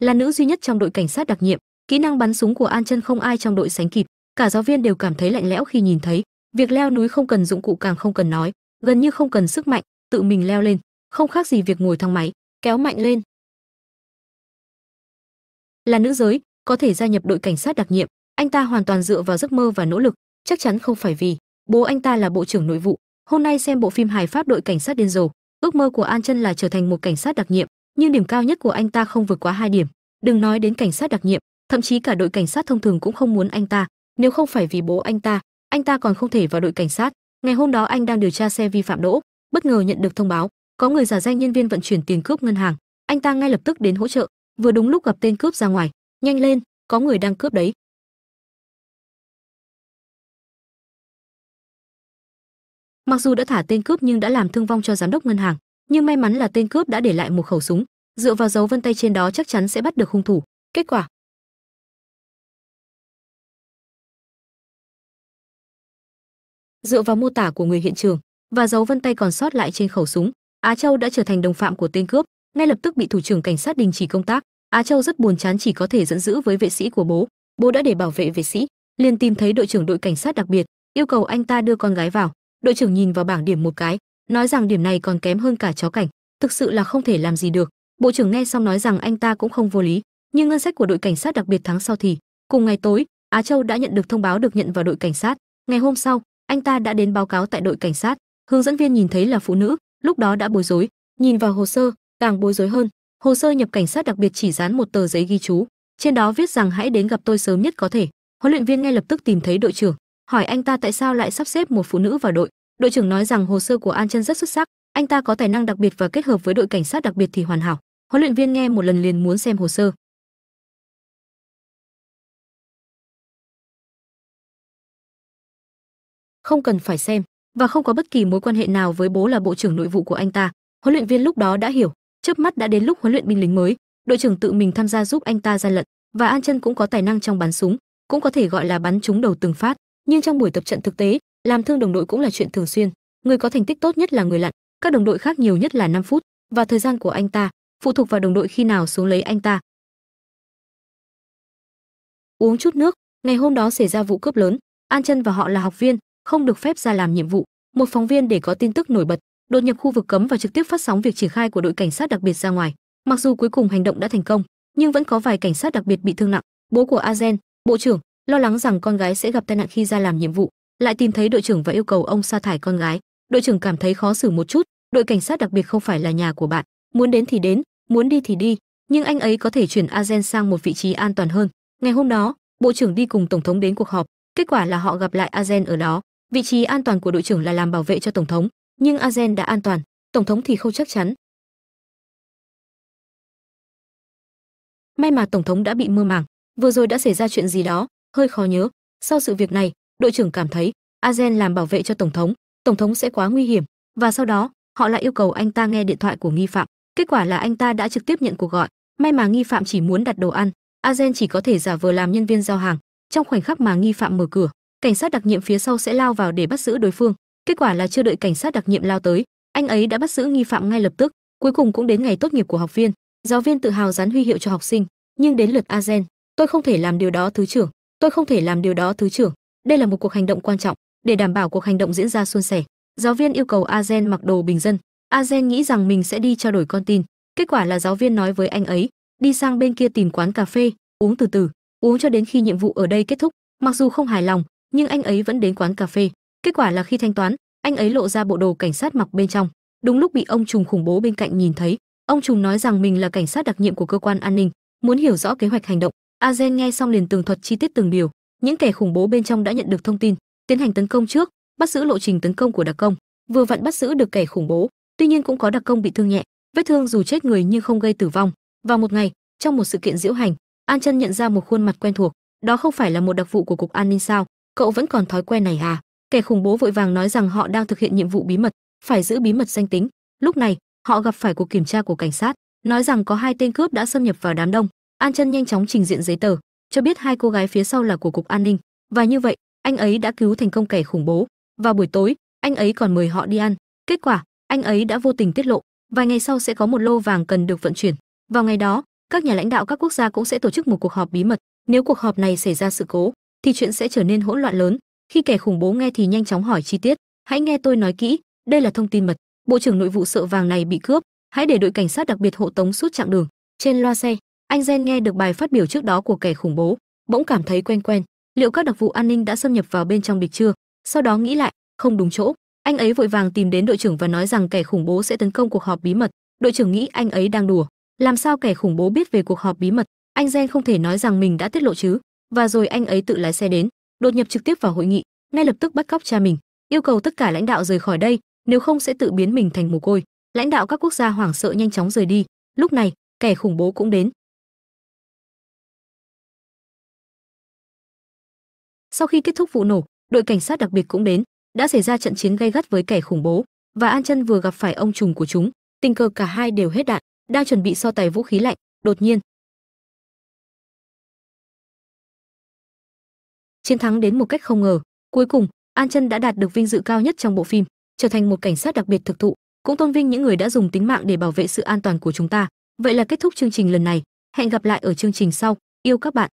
là nữ duy nhất trong đội cảnh sát đặc nhiệm kỹ năng bắn súng của an chân không ai trong đội sánh kịp cả giáo viên đều cảm thấy lạnh lẽo khi nhìn thấy việc leo núi không cần dụng cụ càng không cần nói gần như không cần sức mạnh tự mình leo lên không khác gì việc ngồi thang máy kéo mạnh lên là nữ giới có thể gia nhập đội cảnh sát đặc nhiệm anh ta hoàn toàn dựa vào giấc mơ và nỗ lực chắc chắn không phải vì bố anh ta là bộ trưởng nội vụ hôm nay xem bộ phim hài pháp đội cảnh sát điên rồ ước mơ của an chân là trở thành một cảnh sát đặc nhiệm nhưng điểm cao nhất của anh ta không vượt quá hai điểm đừng nói đến cảnh sát đặc nhiệm thậm chí cả đội cảnh sát thông thường cũng không muốn anh ta nếu không phải vì bố anh ta anh ta còn không thể vào đội cảnh sát ngày hôm đó anh đang điều tra xe vi phạm đỗ bất ngờ nhận được thông báo có người giả danh nhân viên vận chuyển tiền cướp ngân hàng anh ta ngay lập tức đến hỗ trợ vừa đúng lúc gặp tên cướp ra ngoài nhanh lên có người đang cướp đấy mặc dù đã thả tên cướp nhưng đã làm thương vong cho giám đốc ngân hàng nhưng may mắn là tên cướp đã để lại một khẩu súng dựa vào dấu vân tay trên đó chắc chắn sẽ bắt được hung thủ kết quả dựa vào mô tả của người hiện trường và dấu vân tay còn sót lại trên khẩu súng á châu đã trở thành đồng phạm của tên cướp ngay lập tức bị thủ trưởng cảnh sát đình chỉ công tác á châu rất buồn chán chỉ có thể dẫn giữ với vệ sĩ của bố bố đã để bảo vệ vệ sĩ liền tìm thấy đội trưởng đội cảnh sát đặc biệt yêu cầu anh ta đưa con gái vào đội trưởng nhìn vào bảng điểm một cái nói rằng điểm này còn kém hơn cả chó cảnh thực sự là không thể làm gì được bộ trưởng nghe xong nói rằng anh ta cũng không vô lý nhưng ngân sách của đội cảnh sát đặc biệt tháng sau thì cùng ngày tối á châu đã nhận được thông báo được nhận vào đội cảnh sát ngày hôm sau anh ta đã đến báo cáo tại đội cảnh sát hướng dẫn viên nhìn thấy là phụ nữ lúc đó đã bối rối nhìn vào hồ sơ càng bối rối hơn hồ sơ nhập cảnh sát đặc biệt chỉ dán một tờ giấy ghi chú trên đó viết rằng hãy đến gặp tôi sớm nhất có thể huấn luyện viên ngay lập tức tìm thấy đội trưởng hỏi anh ta tại sao lại sắp xếp một phụ nữ vào đội đội trưởng nói rằng hồ sơ của an chân rất xuất sắc anh ta có tài năng đặc biệt và kết hợp với đội cảnh sát đặc biệt thì hoàn hảo huấn luyện viên nghe một lần liền muốn xem hồ sơ không cần phải xem và không có bất kỳ mối quan hệ nào với bố là bộ trưởng nội vụ của anh ta huấn luyện viên lúc đó đã hiểu chớp mắt đã đến lúc huấn luyện binh lính mới đội trưởng tự mình tham gia giúp anh ta gian lận và an chân cũng có tài năng trong bắn súng cũng có thể gọi là bắn trúng đầu từng phát nhưng trong buổi tập trận thực tế làm thương đồng đội cũng là chuyện thường xuyên người có thành tích tốt nhất là người lặn các đồng đội khác nhiều nhất là 5 phút và thời gian của anh ta phụ thuộc vào đồng đội khi nào xuống lấy anh ta uống chút nước ngày hôm đó xảy ra vụ cướp lớn an chân và họ là học viên không được phép ra làm nhiệm vụ một phóng viên để có tin tức nổi bật đột nhập khu vực cấm và trực tiếp phát sóng việc triển khai của đội cảnh sát đặc biệt ra ngoài mặc dù cuối cùng hành động đã thành công nhưng vẫn có vài cảnh sát đặc biệt bị thương nặng bố của azen bộ trưởng lo lắng rằng con gái sẽ gặp tai nạn khi ra làm nhiệm vụ lại tìm thấy đội trưởng và yêu cầu ông sa thải con gái đội trưởng cảm thấy khó xử một chút đội cảnh sát đặc biệt không phải là nhà của bạn muốn đến thì đến muốn đi thì đi nhưng anh ấy có thể chuyển agen sang một vị trí an toàn hơn ngày hôm đó bộ trưởng đi cùng tổng thống đến cuộc họp kết quả là họ gặp lại agen ở đó vị trí an toàn của đội trưởng là làm bảo vệ cho tổng thống nhưng agen đã an toàn tổng thống thì không chắc chắn may mà tổng thống đã bị mơ màng vừa rồi đã xảy ra chuyện gì đó hơi khó nhớ sau sự việc này đội trưởng cảm thấy Azen làm bảo vệ cho tổng thống, tổng thống sẽ quá nguy hiểm và sau đó họ lại yêu cầu anh ta nghe điện thoại của nghi phạm. Kết quả là anh ta đã trực tiếp nhận cuộc gọi. May mà nghi phạm chỉ muốn đặt đồ ăn, Azen chỉ có thể giả vờ làm nhân viên giao hàng. Trong khoảnh khắc mà nghi phạm mở cửa, cảnh sát đặc nhiệm phía sau sẽ lao vào để bắt giữ đối phương. Kết quả là chưa đợi cảnh sát đặc nhiệm lao tới, anh ấy đã bắt giữ nghi phạm ngay lập tức. Cuối cùng cũng đến ngày tốt nghiệp của học viên, giáo viên tự hào dán huy hiệu cho học sinh. Nhưng đến lượt Azen, tôi không thể làm điều đó thứ trưởng, tôi không thể làm điều đó thứ trưởng. Đây là một cuộc hành động quan trọng để đảm bảo cuộc hành động diễn ra suôn sẻ. Giáo viên yêu cầu Azen mặc đồ bình dân. Azen nghĩ rằng mình sẽ đi trao đổi con tin. Kết quả là giáo viên nói với anh ấy, đi sang bên kia tìm quán cà phê, uống từ từ, uống cho đến khi nhiệm vụ ở đây kết thúc. Mặc dù không hài lòng, nhưng anh ấy vẫn đến quán cà phê. Kết quả là khi thanh toán, anh ấy lộ ra bộ đồ cảnh sát mặc bên trong. Đúng lúc bị ông trùm khủng bố bên cạnh nhìn thấy, ông trùm nói rằng mình là cảnh sát đặc nhiệm của cơ quan an ninh, muốn hiểu rõ kế hoạch hành động. Azen nghe xong liền tường thuật chi tiết từng điều những kẻ khủng bố bên trong đã nhận được thông tin tiến hành tấn công trước bắt giữ lộ trình tấn công của đặc công vừa vặn bắt giữ được kẻ khủng bố tuy nhiên cũng có đặc công bị thương nhẹ vết thương dù chết người nhưng không gây tử vong vào một ngày trong một sự kiện diễu hành an chân nhận ra một khuôn mặt quen thuộc đó không phải là một đặc vụ của cục an ninh sao cậu vẫn còn thói quen này à kẻ khủng bố vội vàng nói rằng họ đang thực hiện nhiệm vụ bí mật phải giữ bí mật danh tính lúc này họ gặp phải cuộc kiểm tra của cảnh sát nói rằng có hai tên cướp đã xâm nhập vào đám đông an chân nhanh chóng trình diện giấy tờ cho biết hai cô gái phía sau là của cục an ninh và như vậy anh ấy đã cứu thành công kẻ khủng bố vào buổi tối anh ấy còn mời họ đi ăn kết quả anh ấy đã vô tình tiết lộ vài ngày sau sẽ có một lô vàng cần được vận chuyển vào ngày đó các nhà lãnh đạo các quốc gia cũng sẽ tổ chức một cuộc họp bí mật nếu cuộc họp này xảy ra sự cố thì chuyện sẽ trở nên hỗn loạn lớn khi kẻ khủng bố nghe thì nhanh chóng hỏi chi tiết hãy nghe tôi nói kỹ đây là thông tin mật bộ trưởng nội vụ sợ vàng này bị cướp hãy để đội cảnh sát đặc biệt hộ tống suốt chặng đường trên loa xe anh gen nghe được bài phát biểu trước đó của kẻ khủng bố bỗng cảm thấy quen quen liệu các đặc vụ an ninh đã xâm nhập vào bên trong địch chưa sau đó nghĩ lại không đúng chỗ anh ấy vội vàng tìm đến đội trưởng và nói rằng kẻ khủng bố sẽ tấn công cuộc họp bí mật đội trưởng nghĩ anh ấy đang đùa làm sao kẻ khủng bố biết về cuộc họp bí mật anh gen không thể nói rằng mình đã tiết lộ chứ và rồi anh ấy tự lái xe đến đột nhập trực tiếp vào hội nghị ngay lập tức bắt cóc cha mình yêu cầu tất cả lãnh đạo rời khỏi đây nếu không sẽ tự biến mình thành mồ côi lãnh đạo các quốc gia hoảng sợ nhanh chóng rời đi lúc này kẻ khủng bố cũng đến sau khi kết thúc vụ nổ đội cảnh sát đặc biệt cũng đến đã xảy ra trận chiến gay gắt với kẻ khủng bố và an chân vừa gặp phải ông trùm của chúng tình cờ cả hai đều hết đạn đang chuẩn bị so tài vũ khí lạnh đột nhiên chiến thắng đến một cách không ngờ cuối cùng an chân đã đạt được vinh dự cao nhất trong bộ phim trở thành một cảnh sát đặc biệt thực thụ cũng tôn vinh những người đã dùng tính mạng để bảo vệ sự an toàn của chúng ta vậy là kết thúc chương trình lần này hẹn gặp lại ở chương trình sau yêu các bạn